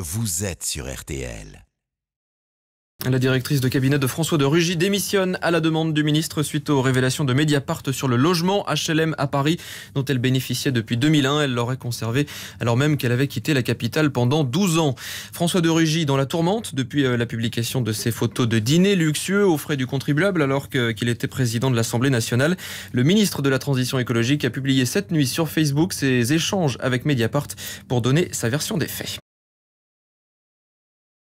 Vous êtes sur RTL. La directrice de cabinet de François de Rugy démissionne à la demande du ministre suite aux révélations de Mediapart sur le logement HLM à Paris dont elle bénéficiait depuis 2001. Elle l'aurait conservé alors même qu'elle avait quitté la capitale pendant 12 ans. François de Rugy dans la tourmente depuis euh, la publication de ses photos de dîner luxueux aux frais du contribuable alors qu'il était président de l'Assemblée nationale. Le ministre de la Transition écologique a publié cette nuit sur Facebook ses échanges avec Mediapart pour donner sa version des faits.